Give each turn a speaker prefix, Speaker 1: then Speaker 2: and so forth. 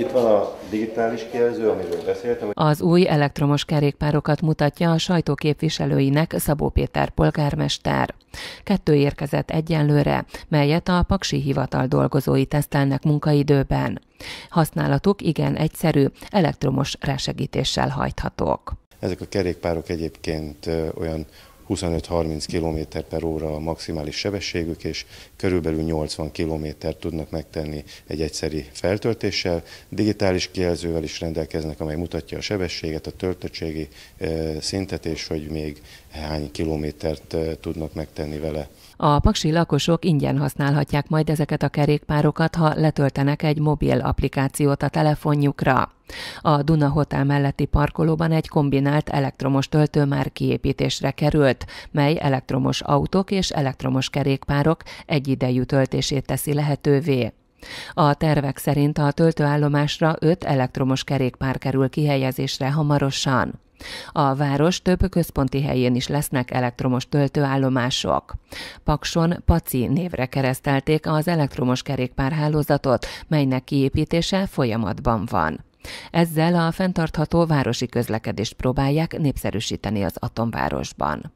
Speaker 1: Itt van a digitális kijelző, amiről beszéltem. Az
Speaker 2: új elektromos kerékpárokat mutatja a sajtóképviselőinek Szabó Péter polgármester. Kettő érkezett egyenlőre, melyet a Paksi Hivatal dolgozói tesztelnek munkaidőben. Használatuk igen egyszerű, elektromos rásegítéssel hajthatók.
Speaker 1: Ezek a kerékpárok egyébként olyan 25-30 km per óra a maximális sebességük, és körülbelül 80 km tudnak megtenni egy egyszeri feltöltéssel. Digitális kijelzővel is rendelkeznek, amely mutatja a sebességet, a töltöttségi eh, szintet, és hogy még hány kilométert eh, tudnak megtenni vele.
Speaker 2: A paksi lakosok ingyen használhatják majd ezeket a kerékpárokat, ha letöltenek egy mobil applikációt a telefonjukra. A Duna Hotel melletti parkolóban egy kombinált elektromos töltő már kiépítésre került, mely elektromos autók és elektromos kerékpárok egyidejű töltését teszi lehetővé. A tervek szerint a töltőállomásra öt elektromos kerékpár kerül kihelyezésre hamarosan. A város több központi helyén is lesznek elektromos töltőállomások. Pakson Paci névre keresztelték az elektromos kerékpárhálózatot, melynek kiépítése folyamatban van. Ezzel a fenntartható városi közlekedést próbálják népszerűsíteni az atomvárosban.